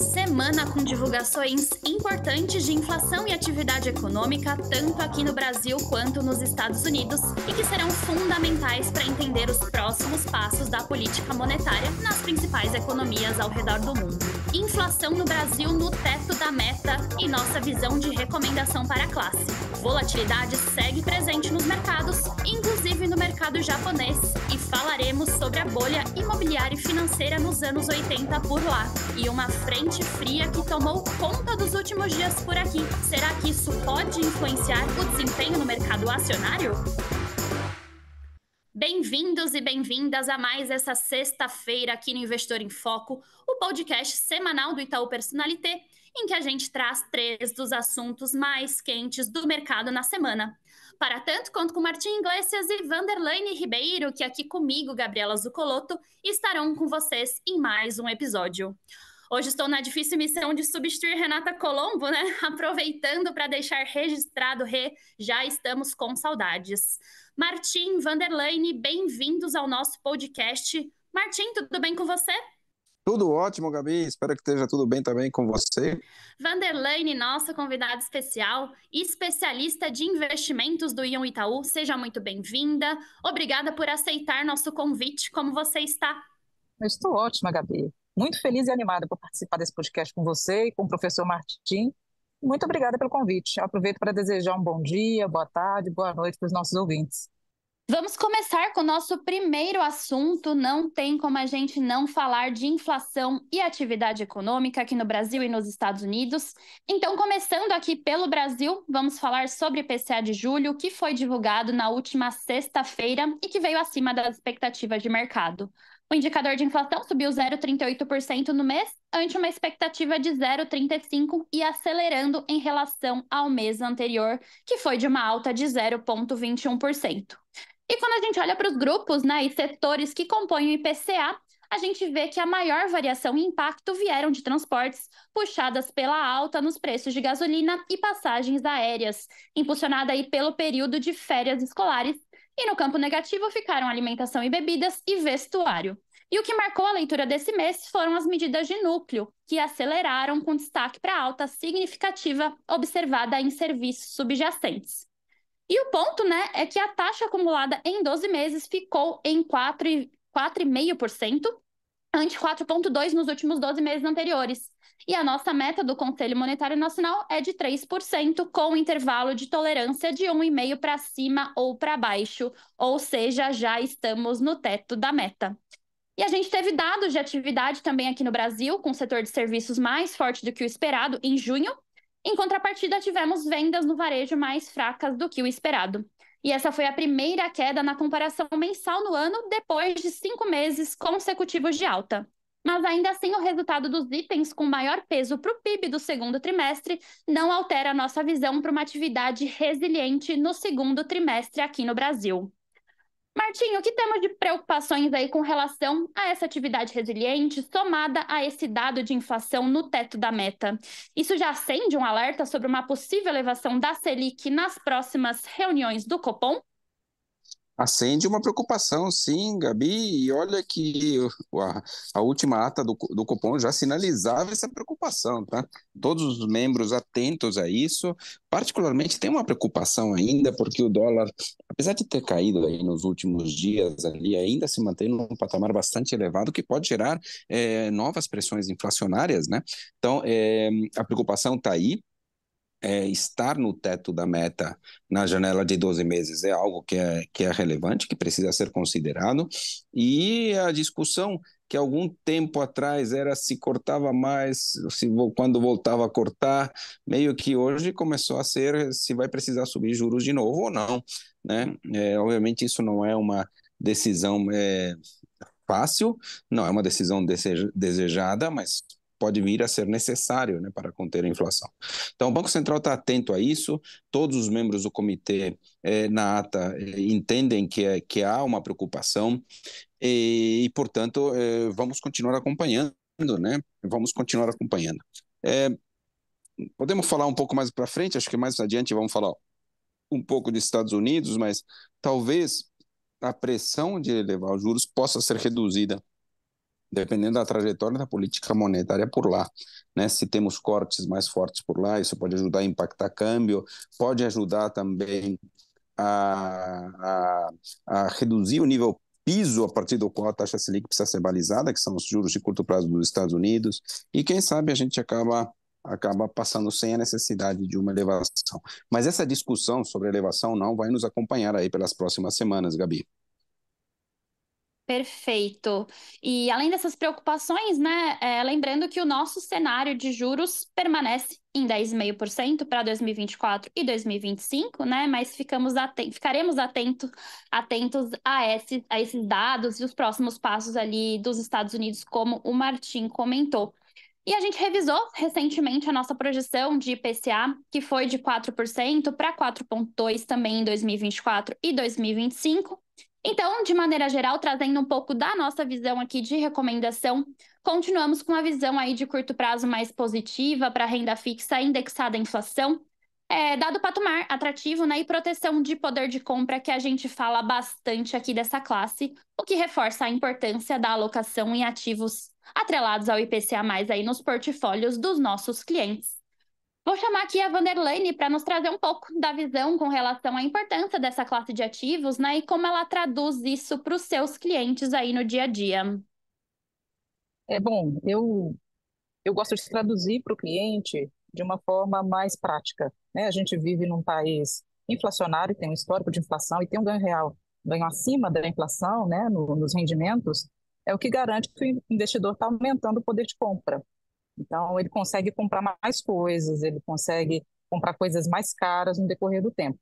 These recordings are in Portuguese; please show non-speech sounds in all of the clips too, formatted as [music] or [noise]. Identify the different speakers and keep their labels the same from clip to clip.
Speaker 1: Say semana com divulgações importantes de inflação e atividade econômica, tanto aqui no Brasil quanto nos Estados Unidos, e que serão fundamentais para entender os próximos passos da política monetária nas principais economias ao redor do mundo. Inflação no Brasil no teto da meta e nossa visão de recomendação para a classe. Volatilidade segue presente nos mercados, inclusive no mercado japonês, e falaremos sobre a bolha imobiliária e financeira nos anos 80 por lá e uma frente fria que tomou conta dos últimos dias por aqui. Será que isso pode influenciar o desempenho no mercado acionário? Bem-vindos e bem-vindas a mais essa sexta-feira aqui no Investor em Foco, o podcast semanal do Itaú Personalité, em que a gente traz três dos assuntos mais quentes do mercado na semana. Para tanto, conto com Martim Iglesias e Vanderlaine Ribeiro, que aqui comigo, Gabriela Zucoloto, estarão com vocês em mais um episódio. Hoje estou na difícil missão de substituir Renata Colombo, né? [laughs] Aproveitando para deixar registrado, Rê, já estamos com saudades. Martim, Vanderlaine, bem-vindos ao nosso podcast. Martim, tudo bem com você?
Speaker 2: Tudo ótimo, Gabi. Espero que esteja tudo bem também com você.
Speaker 1: Vanderlaine, nossa convidada especial, especialista de investimentos do Ion Itaú, seja muito bem-vinda. Obrigada por aceitar nosso convite. Como você está?
Speaker 3: Eu estou ótima, Gabi muito feliz e animada por participar desse podcast com você e com o professor Martim. Muito obrigada pelo convite. aproveito para desejar um bom dia, boa tarde, boa noite para os nossos ouvintes.
Speaker 1: Vamos começar com o nosso primeiro assunto. Não tem como a gente não falar de inflação e atividade econômica aqui no Brasil e nos Estados Unidos. Então, começando aqui pelo Brasil, vamos falar sobre o IPCA de julho, que foi divulgado na última sexta-feira e que veio acima das expectativas de mercado. O indicador de inflação subiu 0,38% no mês, ante uma expectativa de 0,35% e acelerando em relação ao mês anterior, que foi de uma alta de 0,21%. E quando a gente olha para os grupos né, e setores que compõem o IPCA, a gente vê que a maior variação e impacto vieram de transportes, puxadas pela alta nos preços de gasolina e passagens aéreas, impulsionada aí pelo período de férias escolares, e no campo negativo ficaram alimentação e bebidas e vestuário. E o que marcou a leitura desse mês foram as medidas de núcleo, que aceleraram com destaque para a alta significativa observada em serviços subjacentes. E o ponto, né, é que a taxa acumulada em 12 meses ficou em 4,5%, ante 4,2% nos últimos 12 meses anteriores. E a nossa meta do Conselho Monetário Nacional é de 3%, com intervalo de tolerância de 1,5% para cima ou para baixo, ou seja, já estamos no teto da meta. E a gente teve dados de atividade também aqui no Brasil, com o setor de serviços mais forte do que o esperado em junho. Em contrapartida, tivemos vendas no varejo mais fracas do que o esperado. E essa foi a primeira queda na comparação mensal no ano, depois de cinco meses consecutivos de alta. Mas ainda assim, o resultado dos itens com maior peso para o PIB do segundo trimestre não altera a nossa visão para uma atividade resiliente no segundo trimestre aqui no Brasil. Martinho, o que temos de preocupações aí com relação a essa atividade resiliente somada a esse dado de inflação no teto da meta? Isso já acende um alerta sobre uma possível elevação da Selic nas próximas reuniões do Copom?
Speaker 2: acende uma preocupação, sim, Gabi. E olha que a, a última ata do, do cupom já sinalizava essa preocupação, tá? Todos os membros atentos a isso. Particularmente tem uma preocupação ainda, porque o dólar, apesar de ter caído aí nos últimos dias ali, ainda se mantém num patamar bastante elevado que pode gerar é, novas pressões inflacionárias, né? Então, é, a preocupação está aí é, estar no teto da meta na janela de 12 meses é algo que é, que é relevante, que precisa ser considerado, e a discussão que algum tempo atrás era se cortava mais, se quando voltava a cortar, meio que hoje começou a ser se vai precisar subir juros de novo ou não, né? É, obviamente isso não é uma decisão é, fácil, não é uma decisão desejada, mas pode vir a ser necessário né, para conter a inflação. Então, o Banco Central está atento a isso, todos os membros do comitê eh, na ata eh, entendem que, é, que há uma preocupação e, e portanto, eh, vamos continuar acompanhando, né? Vamos continuar acompanhando. Eh, podemos falar um pouco mais para frente, acho que mais adiante vamos falar um pouco dos Estados Unidos, mas talvez a pressão de elevar os juros possa ser reduzida dependendo da trajetória da política monetária por lá. Né? Se temos cortes mais fortes por lá, isso pode ajudar a impactar câmbio, pode ajudar também a, a, a reduzir o nível piso a partir do qual a taxa Selic precisa ser balizada, que são os juros de curto prazo dos Estados Unidos, e quem sabe a gente acaba acaba passando sem a necessidade de uma elevação. Mas essa discussão sobre elevação não vai nos acompanhar aí pelas próximas semanas, Gabi.
Speaker 1: Perfeito. E além dessas preocupações, né, é, lembrando que o nosso cenário de juros permanece em 10,5% para 2024 e 2025, né, mas ficamos atentos, ficaremos atento, atentos a, esse, a esses dados e os próximos passos ali dos Estados Unidos, como o Martim comentou. E a gente revisou recentemente a nossa projeção de IPCA, que foi de 4% para 4,2% também em 2024 e 2025. Então, de maneira geral, trazendo um pouco da nossa visão aqui de recomendação, continuamos com a visão aí de curto prazo mais positiva para renda fixa indexada à inflação, é, dado o patamar atrativo né, e proteção de poder de compra que a gente fala bastante aqui dessa classe, o que reforça a importância da alocação em ativos atrelados ao IPCA mais aí nos portfólios dos nossos clientes. Vou chamar aqui a Vanderlane para nos trazer um pouco da visão com relação à importância dessa classe de ativos né, e como ela traduz isso para os seus clientes aí no dia a dia.
Speaker 3: É bom, eu, eu gosto de traduzir para o cliente de uma forma mais prática. Né? A gente vive num país inflacionário, tem um histórico de inflação e tem um ganho real, ganho acima da inflação né, no, nos rendimentos, é o que garante que o investidor está aumentando o poder de compra. Então, ele consegue comprar mais coisas, ele consegue comprar coisas mais caras no decorrer do tempo.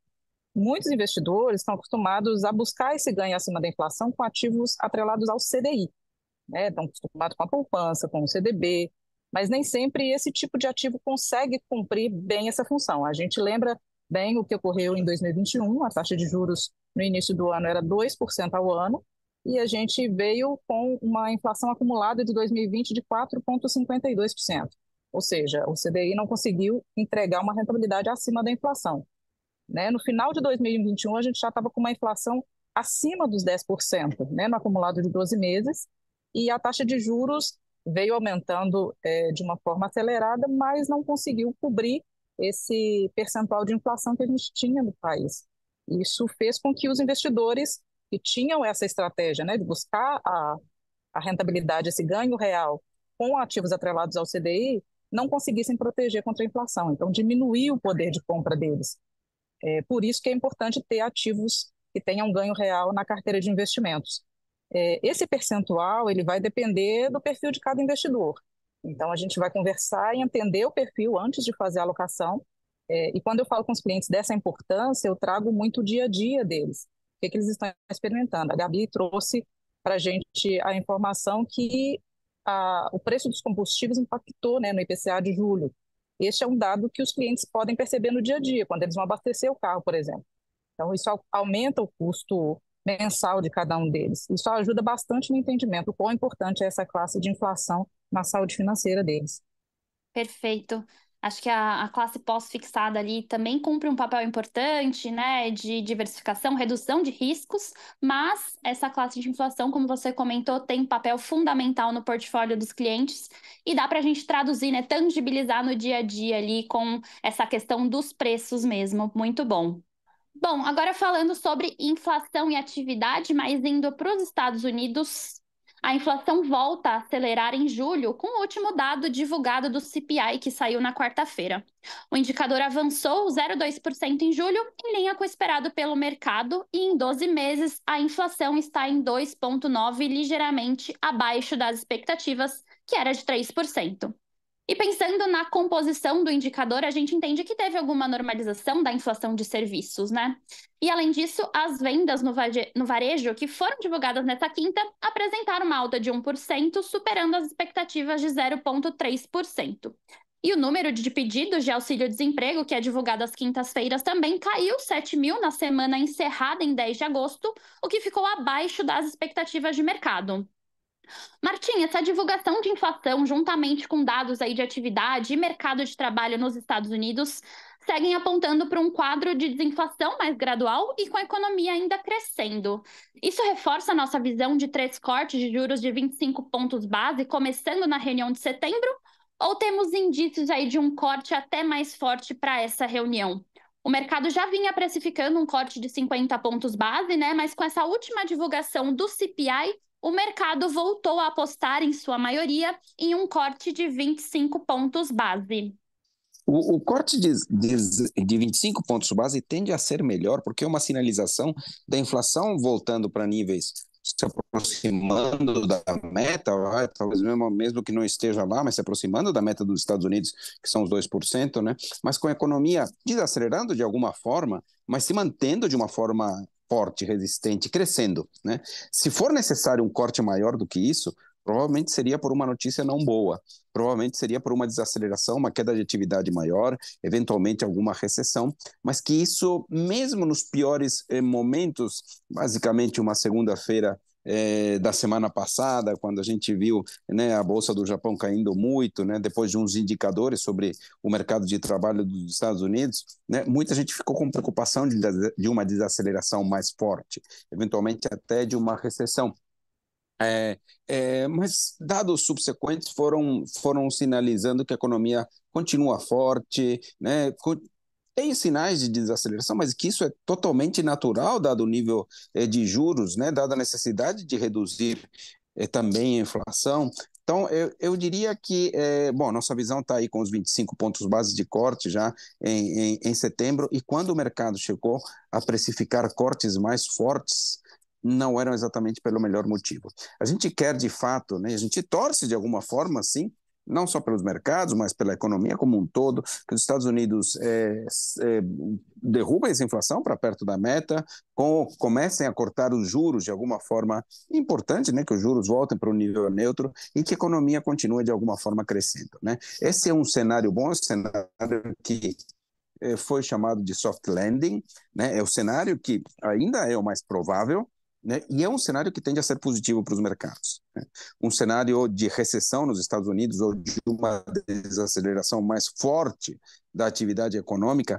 Speaker 3: Muitos investidores estão acostumados a buscar esse ganho acima da inflação com ativos atrelados ao CDI. Né? Estão acostumados com a poupança, com o CDB, mas nem sempre esse tipo de ativo consegue cumprir bem essa função. A gente lembra bem o que ocorreu em 2021, a taxa de juros no início do ano era 2% ao ano, e a gente veio com uma inflação acumulada de 2020 de 4,52%. Ou seja, o CDI não conseguiu entregar uma rentabilidade acima da inflação. Né? No final de 2021, a gente já estava com uma inflação acima dos 10%, né? no acumulado de 12 meses, e a taxa de juros veio aumentando é, de uma forma acelerada, mas não conseguiu cobrir esse percentual de inflação que a gente tinha no país. Isso fez com que os investidores que tinham essa estratégia né, de buscar a, a rentabilidade, esse ganho real com ativos atrelados ao CDI, não conseguissem proteger contra a inflação. Então, diminuir o poder de compra deles. É por isso que é importante ter ativos que tenham ganho real na carteira de investimentos. É, esse percentual ele vai depender do perfil de cada investidor. Então, a gente vai conversar e entender o perfil antes de fazer a alocação. É, e quando eu falo com os clientes dessa importância, eu trago muito o dia a dia deles que, que eles estão experimentando. A Gabi trouxe para a gente a informação que a, o preço dos combustíveis impactou né, no IPCA de julho. Este é um dado que os clientes podem perceber no dia a dia, quando eles vão abastecer o carro, por exemplo. Então, isso aumenta o custo mensal de cada um deles. Isso ajuda bastante no entendimento do quão importante é essa classe de inflação na saúde financeira deles.
Speaker 1: Perfeito. Acho que a, a classe pós-fixada ali também cumpre um papel importante, né, de diversificação, redução de riscos, mas essa classe de inflação, como você comentou, tem papel fundamental no portfólio dos clientes e dá para a gente traduzir, né, tangibilizar no dia a dia ali com essa questão dos preços mesmo. Muito bom. Bom, agora falando sobre inflação e atividade, mas indo para os Estados Unidos, a inflação volta a acelerar em julho com o último dado divulgado do CPI que saiu na quarta-feira. O indicador avançou 0,2% em julho, em linha é com o esperado pelo mercado, e em 12 meses a inflação está em 2,9%, ligeiramente abaixo das expectativas, que era de 3%. E pensando na composição do indicador, a gente entende que teve alguma normalização da inflação de serviços, né? E além disso, as vendas no varejo que foram divulgadas nesta quinta apresentaram uma alta de 1%, superando as expectativas de 0,3%. E o número de pedidos de auxílio-desemprego, que é divulgado às quintas-feiras, também caiu 7 mil na semana encerrada em 10 de agosto, o que ficou abaixo das expectativas de mercado. Martim, essa divulgação de inflação, juntamente com dados aí de atividade e mercado de trabalho nos Estados Unidos, seguem apontando para um quadro de desinflação mais gradual e com a economia ainda crescendo. Isso reforça a nossa visão de três cortes de juros de 25 pontos base, começando na reunião de setembro, ou temos indícios aí de um corte até mais forte para essa reunião? O mercado já vinha precificando um corte de 50 pontos base, né? Mas com essa última divulgação do CPI, o mercado voltou a apostar, em sua maioria, em um corte de 25 pontos base.
Speaker 2: O, o corte de, de, de, 25 pontos base tende a ser melhor, porque é uma sinalização da inflação voltando para níveis se aproximando da meta, vai, talvez mesmo, mesmo que não esteja lá, mas se aproximando da meta dos Estados Unidos, que são os 2%, né? mas com a economia desacelerando de alguma forma, mas se mantendo de uma forma forte, resistente, crescendo. Né? Se for necessário um corte maior do que isso, provavelmente seria por uma notícia não boa, provavelmente seria por uma desaceleração, uma queda de atividade maior, eventualmente alguma recessão, mas que isso, mesmo nos piores eh, momentos, basicamente uma segunda-feira é, da semana passada, quando a gente viu né, a Bolsa do Japão caindo muito, né, depois de uns indicadores sobre o mercado de trabalho dos Estados Unidos, né, muita gente ficou com preocupação de, de uma desaceleração mais forte, eventualmente até de uma recessão. É, é, mas dados subsequentes foram, foram sinalizando que a economia continua forte, né? tem sinais de desaceleração, mas que isso é totalmente natural, dado o nível eh, de juros, né, dada a necessidade de reduzir eh, também a inflação. Então, eu, eu diria que, é, bom, nossa visão está aí com os 25 pontos base de corte já em, em, em setembro, e quando o mercado chegou a precificar cortes mais fortes, não eram exatamente pelo melhor motivo. A gente quer, de fato, né, a gente torce de alguma forma, sim, não só pelos mercados, mas pela economia como um todo, que os Estados Unidos é, é, derrubem essa inflação para perto da meta, com, comecem a cortar os juros de alguma forma importante, né, que os juros voltem para o nível neutro e que a economia continue de alguma forma crescendo. Né? Esse é um cenário bom, é um cenário que é, foi chamado de soft landing, né? é o cenário que ainda é o mais provável, né? E é um cenário que tende a ser positivo para os mercados. Né? Um cenário de recessão nos Estados Unidos ou de uma desaceleração mais forte da atividade econômica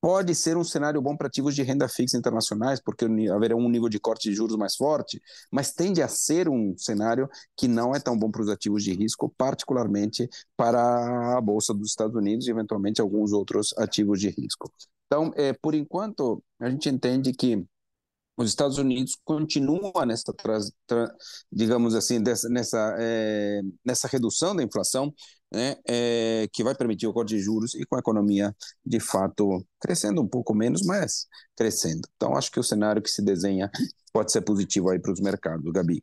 Speaker 2: pode ser um cenário bom para ativos de renda fixa internacionais, porque haverá um nível de corte de juros mais forte, mas tende a ser um cenário que não é tão bom para os ativos de risco, particularmente para a Bolsa dos Estados Unidos e, eventualmente, alguns outros ativos de risco. Então, é, por enquanto, a gente entende que os Estados Unidos continua nessa, digamos assim, nessa, é, nessa redução da inflação, né, é, que vai permitir o corte de juros e com a economia, de fato, crescendo um pouco menos, mas crescendo. Então, acho que o cenário que se desenha pode ser positivo aí para os mercados, Gabi.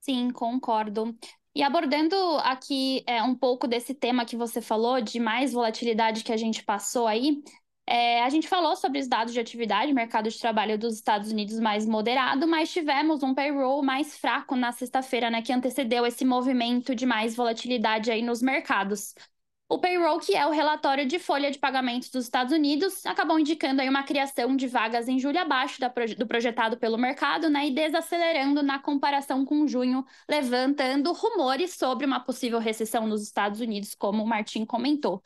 Speaker 1: Sim, concordo. E abordando aqui é, um pouco desse tema que você falou, de mais volatilidade que a gente passou aí, é, a gente falou sobre os dados de atividade, mercado de trabalho dos Estados Unidos mais moderado, mas tivemos um payroll mais fraco na sexta-feira, né, que antecedeu esse movimento de mais volatilidade aí nos mercados. O payroll, que é o relatório de folha de pagamentos dos Estados Unidos, acabou indicando aí uma criação de vagas em julho abaixo do projetado pelo mercado, né, e desacelerando na comparação com junho, levantando rumores sobre uma possível recessão nos Estados Unidos, como o Martin comentou.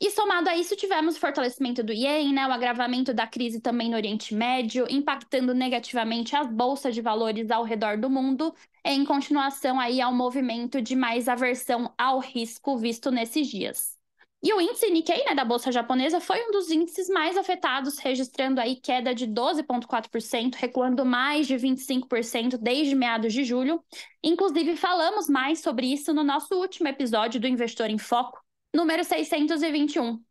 Speaker 1: E somado a isso, tivemos o fortalecimento do ien, né, o agravamento da crise também no Oriente Médio, impactando negativamente as bolsas de valores ao redor do mundo, em continuação aí ao movimento de mais aversão ao risco visto nesses dias. E o índice Nikkei, né, da bolsa japonesa, foi um dos índices mais afetados, registrando aí queda de 12,4%, recuando mais de 25% desde meados de julho. Inclusive, falamos mais sobre isso no nosso último episódio do Investor em Foco, número 621.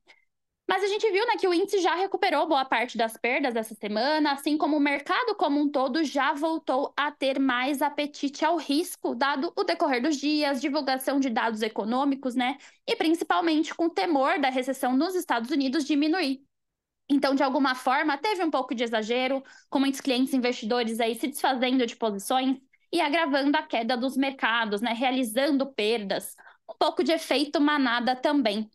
Speaker 1: Mas a gente viu né, que o índice já recuperou boa parte das perdas essa semana, assim como o mercado como um todo já voltou a ter mais apetite ao risco, dado o decorrer dos dias, divulgação de dados econômicos, né? E principalmente com o temor da recessão nos Estados Unidos diminuir. Então, de alguma forma, teve um pouco de exagero, com muitos clientes investidores aí se desfazendo de posições e agravando a queda dos mercados, né? Realizando perdas um pouco de efeito manada também.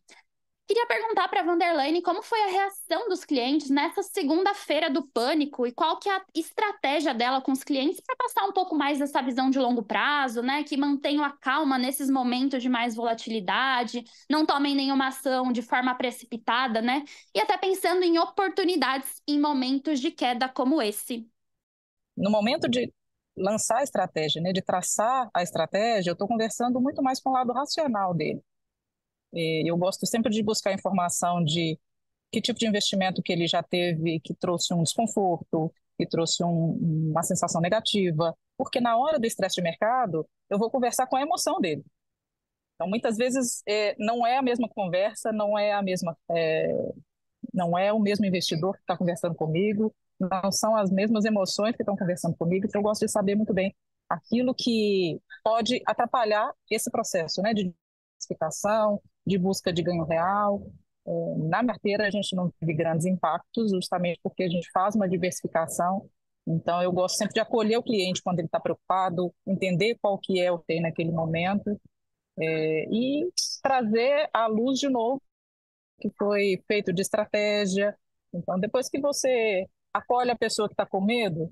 Speaker 1: Queria perguntar para a Vanderlane como foi a reação dos clientes nessa segunda-feira do pânico e qual que é a estratégia dela com os clientes para passar um pouco mais dessa visão de longo prazo, né? Que mantenham a calma nesses momentos de mais volatilidade, não tomem nenhuma ação de forma precipitada, né? E até pensando em oportunidades em momentos de queda como esse.
Speaker 3: No momento de lançar a estratégia, né, de traçar a estratégia, eu estou conversando muito mais com o lado racional dele. E eu gosto sempre de buscar informação de que tipo de investimento que ele já teve, que trouxe um desconforto, que trouxe um, uma sensação negativa, porque na hora do estresse de mercado, eu vou conversar com a emoção dele. Então, muitas vezes, é, não é a mesma conversa, não é a mesma... É, não é o mesmo investidor que está conversando comigo, não são as mesmas emoções que estão conversando comigo, então eu gosto de saber muito bem aquilo que pode atrapalhar esse processo, né, de diversificação, de busca de ganho real. É, na carteira a gente não teve grandes impactos, justamente porque a gente faz uma diversificação. Então eu gosto sempre de acolher o cliente quando ele está preocupado, entender qual que é o tem naquele momento é, e trazer à luz de novo que foi feito de estratégia. Então depois que você acolhe a pessoa que está com medo,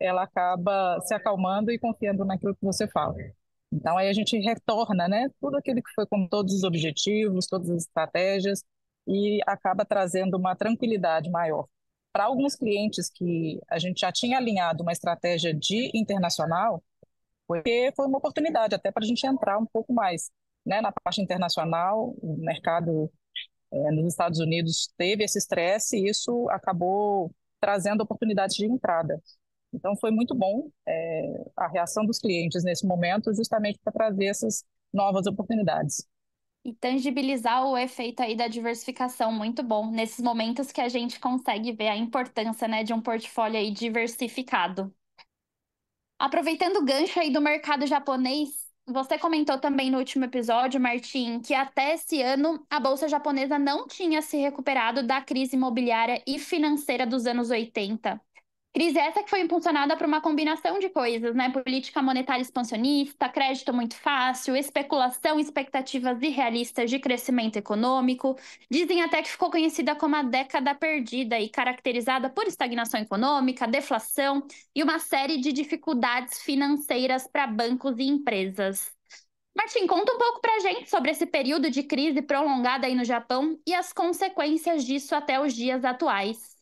Speaker 3: ela acaba se acalmando e confiando naquilo que você fala. Então aí a gente retorna, né, tudo aquilo que foi com todos os objetivos, todas as estratégias e acaba trazendo uma tranquilidade maior. Para alguns clientes que a gente já tinha alinhado uma estratégia de internacional, porque foi uma oportunidade até para a gente entrar um pouco mais, né, na parte internacional, o mercado é, nos Estados Unidos teve esse estresse e isso acabou trazendo oportunidades de entrada. Então, foi muito bom é, a reação dos clientes nesse momento, justamente para trazer essas novas oportunidades. E
Speaker 1: tangibilizar o efeito aí da diversificação, muito bom, nesses momentos que a gente consegue ver a importância né, de um portfólio aí diversificado. Aproveitando o gancho aí do mercado japonês, você comentou também no último episódio, Martim, que até esse ano a bolsa japonesa não tinha se recuperado da crise imobiliária e financeira dos anos 80. Crise essa que foi impulsionada por uma combinação de coisas, né? Política monetária expansionista, crédito muito fácil, especulação, expectativas irrealistas de crescimento econômico. Dizem até que ficou conhecida como a década perdida e caracterizada por estagnação econômica, deflação e uma série de dificuldades financeiras para bancos e empresas. Martim, conta um pouco para a gente sobre esse período de crise prolongada aí no Japão e as consequências disso até os dias atuais.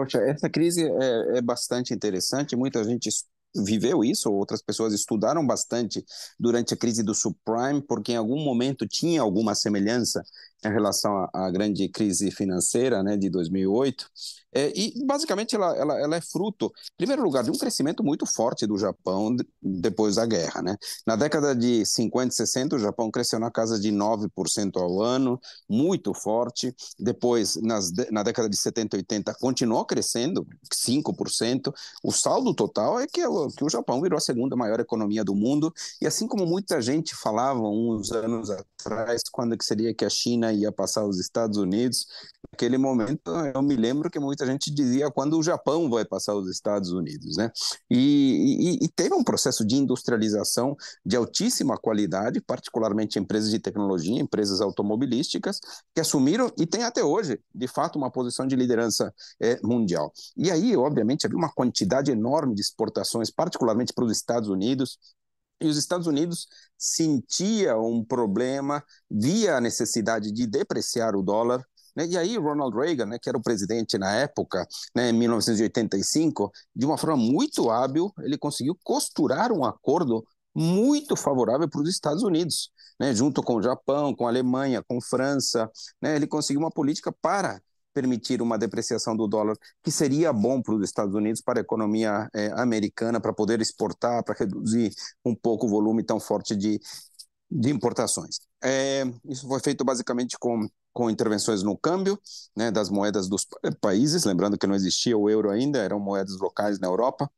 Speaker 2: Poxa, essa crise é, é bastante interessante, muita gente viveu isso, outras pessoas estudaram bastante durante a crise do subprime, porque em algum momento tinha alguma semelhança em relação à, grande crise financeira né, de 2008. É, e, basicamente, ela, ela, ela, é fruto, em primeiro lugar, de um crescimento muito forte do Japão depois da guerra. Né? Na década de 50 e 60, o Japão cresceu na casa de 9% ao ano, muito forte. Depois, nas, na década de 70 e 80, continuou crescendo, 5%. O saldo total é que, é que o Japão virou a segunda maior economia do mundo. E assim como muita gente falava uns anos atrás, quando que seria que a China né, ia passar os Estados Unidos. Naquele momento, eu me lembro que muita gente dizia quando o Japão vai passar os Estados Unidos, né? E, e, e teve um processo de industrialização de altíssima qualidade, particularmente empresas de tecnologia, empresas automobilísticas, que assumiram e têm até hoje, de fato, uma posição de liderança é, mundial. E aí, obviamente, havia uma quantidade enorme de exportações, particularmente para os Estados Unidos, e os Estados Unidos sentia um problema, via a necessidade de depreciar o dólar, né? e aí Ronald Reagan, né, que era o presidente na época, né, em 1985, de uma forma muito hábil, ele conseguiu costurar um acordo muito favorável para os Estados Unidos, né, junto com o Japão, com a Alemanha, com a França, né? ele conseguiu uma política para permitir uma depreciação do dólar, que seria bom para os Estados Unidos, para a economia é, americana, para poder exportar, para reduzir um pouco o volume tão forte de, de importações. É, isso foi feito basicamente com, com intervenções no câmbio né, das moedas dos eh, países, lembrando que não existia o euro ainda, eram moedas locais na Europa.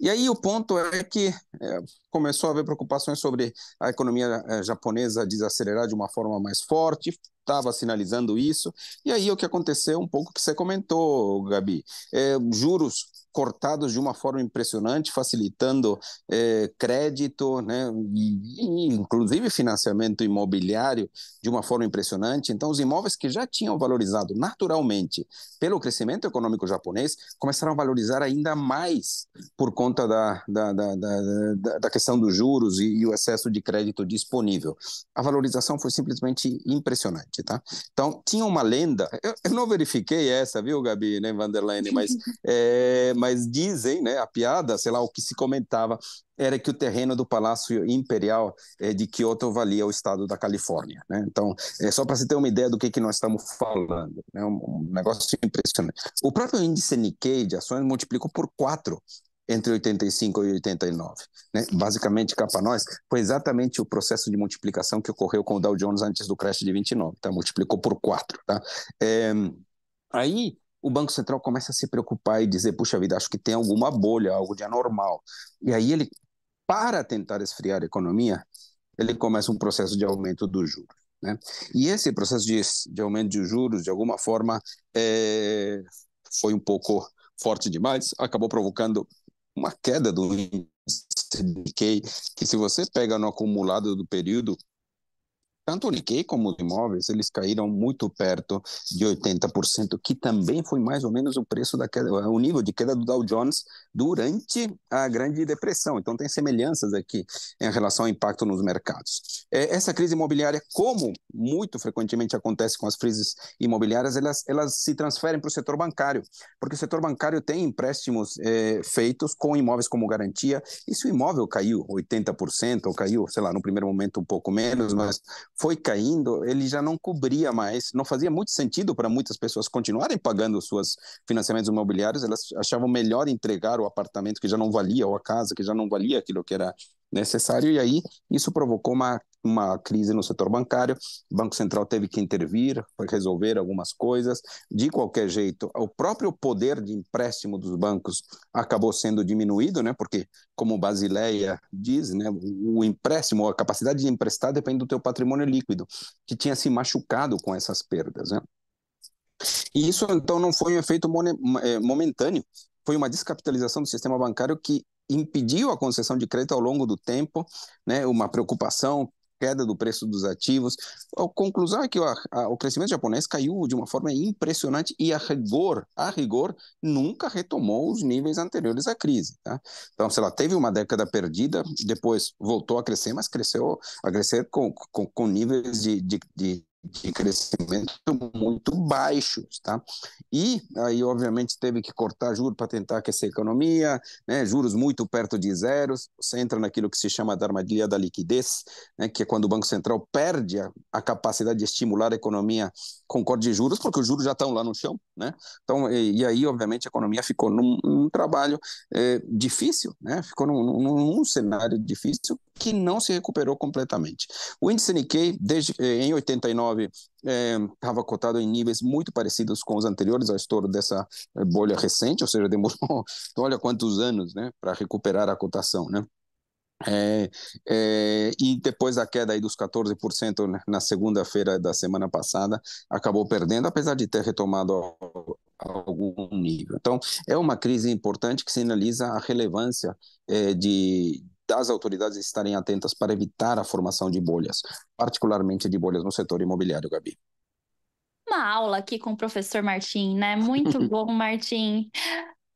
Speaker 2: E aí o ponto é que é, começou a haver preocupações sobre a economia é, japonesa desacelerar de uma forma mais forte, estava sinalizando isso. E aí o que aconteceu, um pouco que você comentou, Gabi, é, juros cortados de uma forma impressionante, facilitando é, crédito, né, e, inclusive financiamento imobiliário de uma forma impressionante. Então, os imóveis que já tinham valorizado naturalmente pelo crescimento econômico japonês começaram a valorizar ainda mais por conta da, da, da, da, da questão dos juros e, e o excesso de crédito disponível. A valorização foi simplesmente impressionante morte, tá? Então, tinha uma lenda, eu, eu não verifiquei essa, viu, Gabi, né, Vanderlane, mas, [laughs] é, mas dizem, né, a piada, sei lá, o que se comentava era que o terreno do Palácio Imperial é, de Kyoto valia o estado da Califórnia. Né? Então, é só para você ter uma ideia do que, que nós estamos falando. né? um, um, negócio impressionante. O próprio índice Nikkei de ações multiplicou por quatro entre 85 e 89. Né? Basicamente, cá para nós, foi exatamente o processo de multiplicação que ocorreu com o Dow Jones antes do crash de 29, tá? multiplicou por 4. Tá? É, aí o Banco Central começa a se preocupar e dizer, puxa vida, acho que tem alguma bolha, algo de anormal. E aí ele, para tentar esfriar a economia, ele começa um processo de aumento dos juros. Né? E esse processo de, de aumento de juros, de alguma forma, é, foi um pouco forte demais, acabou provocando uma queda do índice Nikkei, que se você pega no acumulado do período, tanto o Nikkei como os imóveis, eles caíram muito perto de 80%, que também foi mais ou menos o preço da queda, o nível de queda do Dow Jones durante a Grande Depressão. Então tem semelhanças aqui em relação ao impacto nos mercados. É, essa crise imobiliária, como muito frequentemente acontece com as crises imobiliárias, elas, elas se transferem para o setor bancário, porque o setor bancário tem empréstimos é, feitos com imóveis como garantia, e se o imóvel caiu 80%, ou caiu, sei lá, no primeiro momento um pouco menos, mas foi caindo, ele já não cobria mais, não fazia muito sentido para muitas pessoas continuarem pagando seus financiamentos imobiliários, elas achavam melhor entregar o apartamento que já não valia, ou a casa que já não valia aquilo que era necessário, e aí isso provocou uma uma crise no setor bancário, o Banco Central teve que intervir para resolver algumas coisas. De qualquer jeito, o próprio poder de empréstimo dos bancos acabou sendo diminuído, né? Porque, como Basileia diz, né, o empréstimo, a capacidade de emprestar depende do teu patrimônio líquido, que tinha se machucado com essas perdas, né? E isso, então, não foi um efeito eh, momentâneo, foi uma descapitalização do sistema bancário que impediu a concessão de crédito ao longo do tempo, né? Uma preocupação queda do preço dos ativos. A conclusão é que o, a, o crescimento japonês caiu de uma forma impressionante e a rigor, a rigor, nunca retomou os níveis anteriores à crise. Tá? Então, sei lá, teve uma década perdida, depois voltou a crescer, mas cresceu a crescer com, com, com níveis de, de, de de crescimento muito baixos, tá? E aí, obviamente, teve que cortar juros para tentar aquecer a economia, né? juros muito perto de zeros, você entra naquilo que se chama da armadilha da liquidez, né? que é quando o Banco Central perde a, a capacidade de estimular a economia com corte de juros, porque os juros já estão lá no chão, né? Então, e, e aí, obviamente, a economia ficou num, num trabalho é, difícil, né? Ficou num, num, num, cenário difícil que não se recuperou completamente. O índice Nikkei, desde é, em 89, é, estava é, cotado em níveis muito parecidos com os anteriores ao estouro dessa é, bolha recente, ou seja, demorou, [laughs] olha quantos anos, né, para recuperar a cotação, né? É, é, e depois da queda aí dos 14% né, na segunda-feira da semana passada, acabou perdendo, apesar de ter retomado algum nível. Então, é uma crise importante que sinaliza a relevância é, de, das autoridades estarem atentas para evitar a formação de bolhas, particularmente de bolhas no setor imobiliário, Gabi
Speaker 1: uma aula aqui com o professor Martim, né? Muito [laughs] bom, Martim.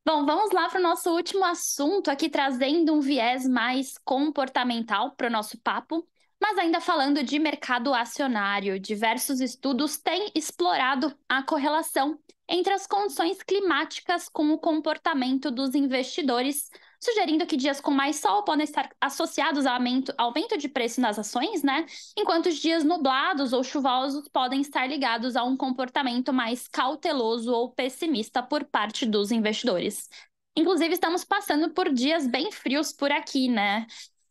Speaker 1: Bom, vamos lá para o nosso último assunto, aqui trazendo um viés mais comportamental para o nosso papo. Mas ainda falando de mercado acionário, diversos estudos têm explorado a correlação entre as condições climáticas com o comportamento dos investidores sugerindo que dias com mais sol podem estar associados ao aumento, aumento de preço nas ações, né? Enquanto os dias nublados ou chuvosos podem estar ligados a um comportamento mais cauteloso ou pessimista por parte dos investidores. Inclusive, estamos passando por dias bem frios por aqui, né?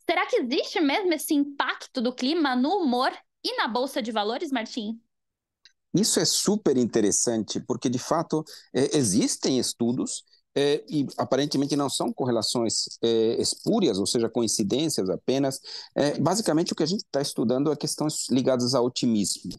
Speaker 1: Será que existe mesmo esse impacto do clima no humor e na bolsa de valores, Martim?
Speaker 2: Isso é super interessante, porque de fato é, existem estudos é, e aparentemente não são correlações é, espúrias, ou seja, coincidências apenas. É, basicamente, o que a gente está estudando é questões ligadas ao otimismo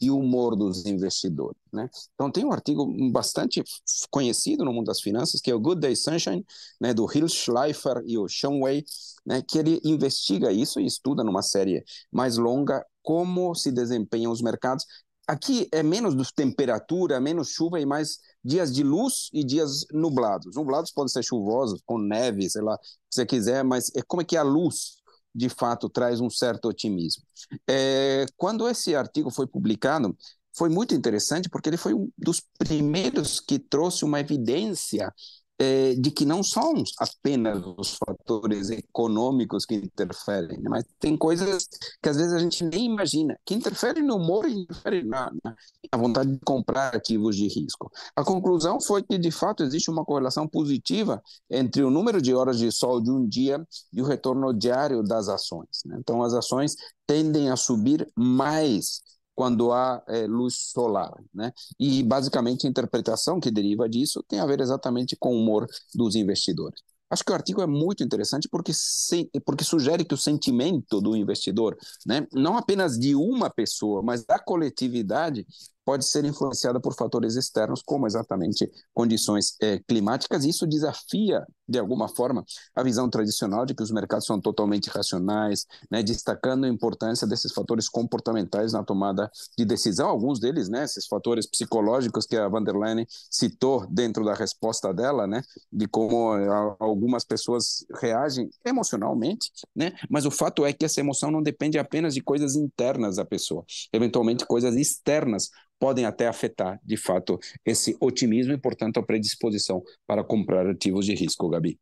Speaker 2: e humor dos investidores. Né? Então, tem um artigo bastante conhecido no mundo das finanças, que é o Good Day Sunshine, né, do Hilschleifer e o Sean Way, né, que ele investiga isso e estuda numa série mais longa como se desempenham os mercados. Aqui é menos temperatura, menos chuva e mais dias de luz e dias nublados. Nublados podem ser chuvosos, com neve, sei lá, se você quiser, mas é como é que a luz, de fato, traz um certo otimismo. É, quando esse artigo foi publicado, foi muito interessante porque ele foi um dos primeiros que trouxe uma evidência é, de que não são apenas os fatores econômicos que interferem, né, mas tem coisas que às vezes a gente nem imagina, que interferem no humor e interferem na, na vontade de comprar ativos de risco. A conclusão foi que, de fato, existe uma correlação positiva entre o número de horas de sol de um dia e o retorno diário das ações. Né? Então, as ações tendem a subir mais quando há é, luz solar, né? E basicamente a interpretação que deriva disso tem a ver exatamente com o humor dos investidores. Acho que o artigo é muito interessante porque, se, porque sugere que o sentimento do investidor, né, não apenas de uma pessoa, mas da coletividade, pode ser influenciada por fatores externos, como exatamente condições eh, climáticas. Isso desafia, de alguma forma, a visão tradicional de que os mercados são totalmente racionais, né, destacando a importância desses fatores comportamentais na tomada de decisão. Alguns deles, né, esses fatores psicológicos que a van der Leyen citou dentro da resposta dela, né, de como eh, algumas pessoas reagem emocionalmente, né, mas o fato é que essa emoção não depende apenas de coisas internas da pessoa, eventualmente coisas externas podem até afetar, de fato, esse otimismo e, portanto, a predisposição para comprar ativos de risco, Gabi.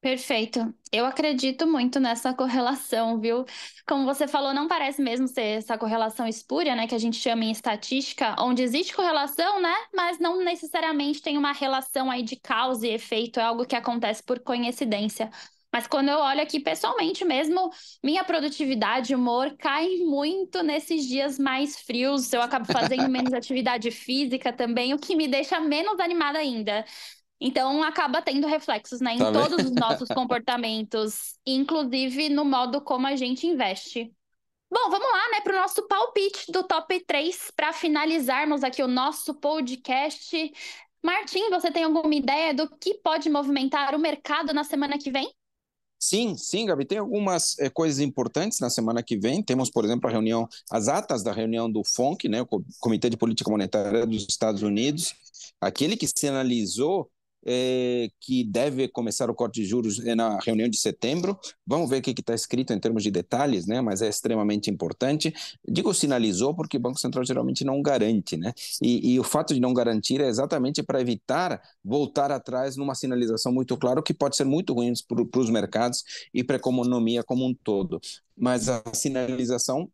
Speaker 1: Perfeito. Eu acredito muito nessa correlação, viu? Como você falou, não parece mesmo ser essa correlação espúria, né, que a gente chama em estatística, onde existe correlação, né, mas não necessariamente tem uma relação aí de causa e efeito, é algo que acontece por coincidência. Mas quando eu olho aqui pessoalmente mesmo, minha produtividade, humor cai muito nesses dias mais frios. Eu acabo fazendo [laughs] menos atividade física também, o que me deixa menos animada ainda. Então acaba tendo reflexos né, em tá todos os nossos [laughs] comportamentos, inclusive no modo como a gente investe. Bom, vamos lá, né, para o nosso palpite do top 3 para finalizarmos aqui o nosso podcast. Martim, você tem alguma ideia do que pode movimentar o mercado na semana que vem?
Speaker 2: Sim, sim, Gabi. Tem algumas é, coisas importantes na semana que vem. Temos, por exemplo, a reunião, as atas da reunião do FONC, né, o Comitê de Política Monetária dos Estados Unidos, aquele que sinalizou é, que deve começar o corte de juros eh, na reunião de setembro. Vamos ver o que está escrito em termos de detalhes, né? mas é extremamente importante. Digo sinalizou porque o Banco Central geralmente não garante, né? E, e o fato de não garantir é exatamente para evitar voltar atrás numa sinalização muito clara, que pode ser muito ruim para os mercados e para a economia como um todo. Mas a sinalização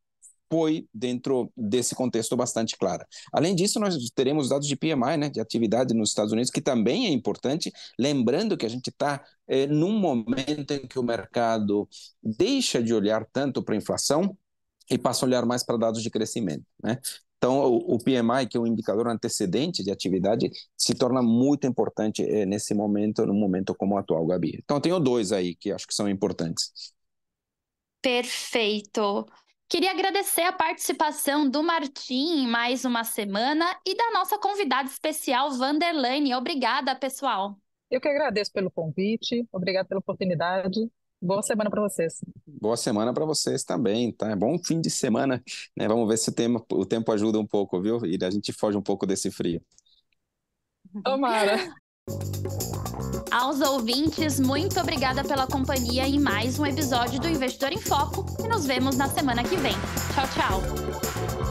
Speaker 2: foi dentro desse contexto bastante clara. Além disso, nós teremos dados de PMI, né, de atividade nos Estados Unidos, que também é importante, lembrando que a gente está é, eh, num momento em que o mercado deixa de olhar tanto para a inflação e passa a olhar mais para dados de crescimento. Né? Então, o, PMI, que é um indicador antecedente de atividade, se torna muito importante eh, nesse momento, num momento como o atual, Gabi. Então, eu tenho dois aí que acho que são importantes.
Speaker 1: Perfeito. Queria agradecer a participação do Martim em mais uma semana e da nossa convidada especial, Vanderlane.
Speaker 3: Obrigada, pessoal. Eu que agradeço pelo convite, obrigado pela oportunidade. Boa semana para vocês.
Speaker 2: Boa semana para vocês também, tá? É bom fim de semana, né? Vamos ver se o tempo, o tempo ajuda um pouco, viu? E a gente foge um pouco desse frio.
Speaker 1: Tomara. [laughs] Aos ouvintes, muito obrigada pela companhia em mais um episódio do Investidor em Foco e nos vemos na semana que vem. Tchau, tchau!